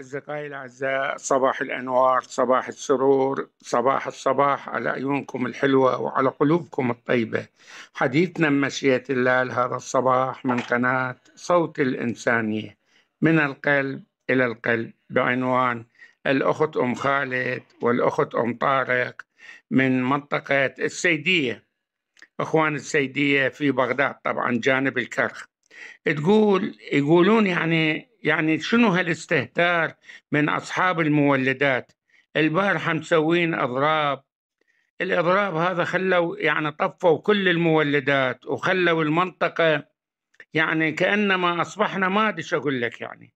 أصدقائي الأعزاء صباح الأنوار صباح السرور صباح الصباح على عيونكم الحلوة وعلى قلوبكم الطيبة حديثنا مشيئة الله لهذا الصباح من قناة صوت الإنسانية من القلب إلى القلب بعنوان الأخت أم خالد والأخت أم طارق من منطقة السيدية أخوان السيدية في بغداد طبعا جانب الكرخ تقول يقولون يعني يعني شنو هالاستهتار من أصحاب المولدات البارحة مسوين أضراب الإضراب هذا خلوا يعني طفوا كل المولدات وخلوا المنطقة يعني كأنما أصبحنا ما أدري أقول لك يعني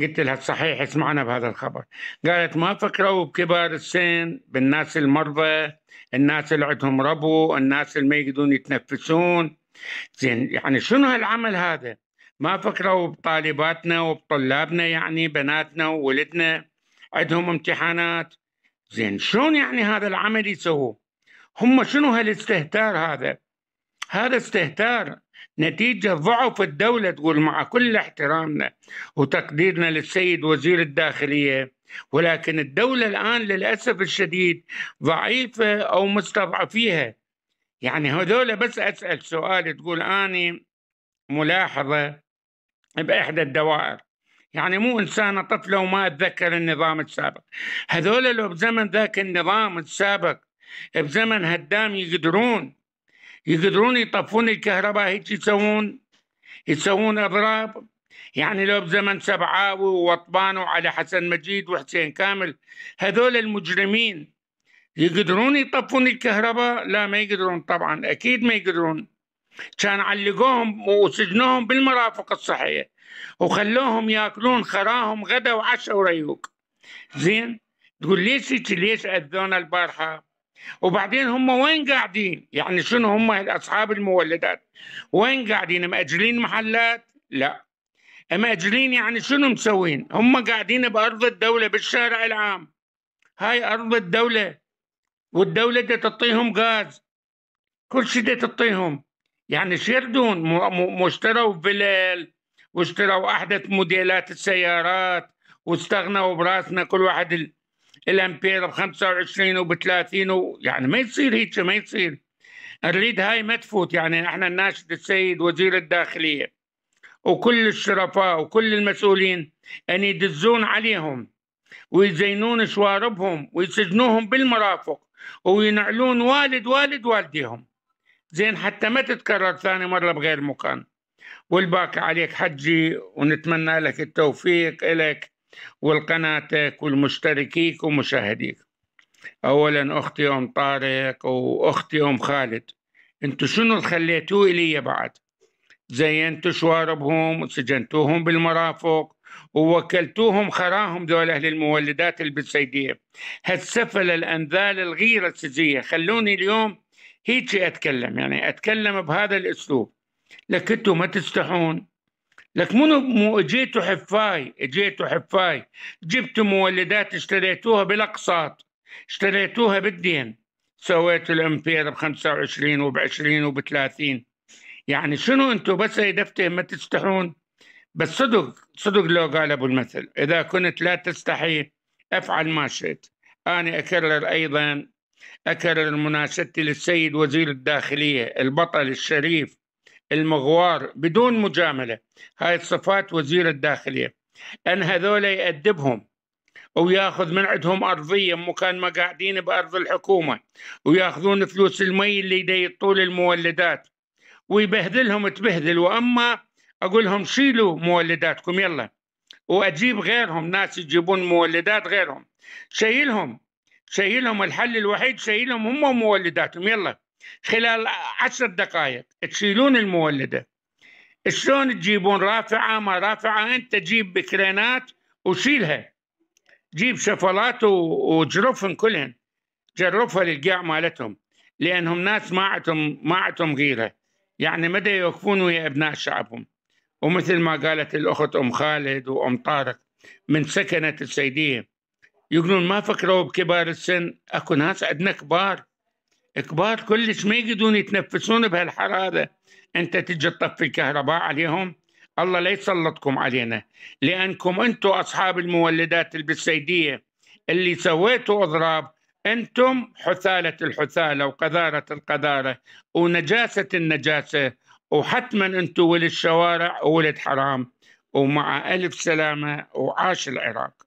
قلت لها صحيح اسمعنا بهذا الخبر قالت ما فكروا بكبار السن بالناس المرضى الناس اللي عندهم ربو الناس اللي ما يقدرون يتنفسون زين يعني شنو هالعمل هذا ما فكروا بطالباتنا وبطلابنا يعني بناتنا وولدنا عندهم امتحانات زين شلون يعني هذا العمل يسووه هم شنو هالاستهتار هذا هذا استهتار نتيجة ضعف الدولة تقول مع كل احترامنا وتقديرنا للسيد وزير الداخلية ولكن الدولة الآن للأسف الشديد ضعيفة أو مستضعفيها يعني هذول بس أسأل سؤال تقول أني ملاحظة بإحدى الدوائر يعني مو إنسانة طفلة وما أتذكر النظام السابق هذول لو بزمن ذاك النظام السابق بزمن هدام يقدرون يقدرون يطفون الكهرباء هيك يسوون يسوون اضراب يعني لو بزمن سبعاوي ووطبان وعلي حسن مجيد وحسين كامل هذول المجرمين يقدرون يطفون الكهرباء لا ما يقدرون طبعا اكيد ما يقدرون كان علقوهم وسجنوهم بالمرافق الصحية وخلوهم ياكلون خراهم غدا وعشاء وريوق زين تقول ليش هيك ليش اذونا البارحه وبعدين هم وين قاعدين يعني شنو هم اصحاب المولدات وين قاعدين مأجلين محلات لا مأجلين يعني شنو مسوين هم قاعدين بأرض الدولة بالشارع العام هاي أرض الدولة والدولة دا تعطيهم غاز كل شيء دا تعطيهم يعني شيردون اشتروا فلل واشتروا احدث موديلات السيارات واستغنوا براسنا كل واحد الامبير ب 25 وب 30 يعني ما يصير هيك ما يصير نريد هاي ما تفوت يعني احنا الناشد السيد وزير الداخليه وكل الشرفاء وكل المسؤولين ان يدزون عليهم ويزينون شواربهم ويسجنوهم بالمرافق وينعلون والد والد والديهم زين حتى ما تتكرر ثاني مرة بغير مكان والباقي عليك حجي ونتمنى لك التوفيق لك ولقناتك والمشتركيك ومشاهديك أولا أختي أم طارق وأختي أم خالد انتو شنو خليتوه إلي بعد زينتوا شواربهم وسجنتوهم بالمرافق ووكلتوهم خراهم دول أهل المولدات البسيدية هالسفل الأنذال الغيرة السجية خلوني اليوم هيك اتكلم يعني اتكلم بهذا الاسلوب لك انتم ما تستحون لك منو مو اجيتوا حفاي اجيتوا حفاي جبتوا مولدات اشتريتوها بالاقساط اشتريتوها بالدين سويتوا الامبير ب 25 وب 20 وب 30 يعني شنو انتم بس دفتر ما تستحون بس صدق صدق لو قال ابو المثل اذا كنت لا تستحي افعل ما شئت انا اكرر ايضا أكرر مناستي للسيد وزير الداخلية البطل الشريف المغوار بدون مجاملة هاي صفات وزير الداخلية أن هذول يأدبهم وياخذ من عندهم ارضيه مكان ما قاعدين بارض الحكومه وياخذون فلوس المي اللي يدير طول المولدات ويبهذلهم تبهذل واما اقول لهم شيلوا مولداتكم يلا واجيب غيرهم ناس يجيبون مولدات غيرهم شيلهم شايلهم الحل الوحيد شايلهم هم ومولداتهم يلا خلال عشر دقائق تشيلون المولده شلون تجيبون رافعه ما رافعه انت جيب بكرينات وشيلها جيب شفلات وجرفهم كلهن جرفها للقاع مالتهم لانهم ناس ما عندهم ما عندهم غيره يعني مدى يوقفون ويا ابناء شعبهم ومثل ما قالت الاخت ام خالد وام طارق من سكنه السيديه يقولون ما فكروا بكبار السن اكو ناس عندنا كبار كبار كلش ما يقدرون يتنفسون بهالحراره انت تجي تطفي الكهرباء عليهم الله لا يسلطكم علينا لانكم انتم اصحاب المولدات البسيديه اللي سويتوا اضراب انتم حثاله الحثاله وقذاره القذاره ونجاسه النجاسه وحتما انتم ولد الشوارع وولد حرام ومع الف سلامه وعاش العراق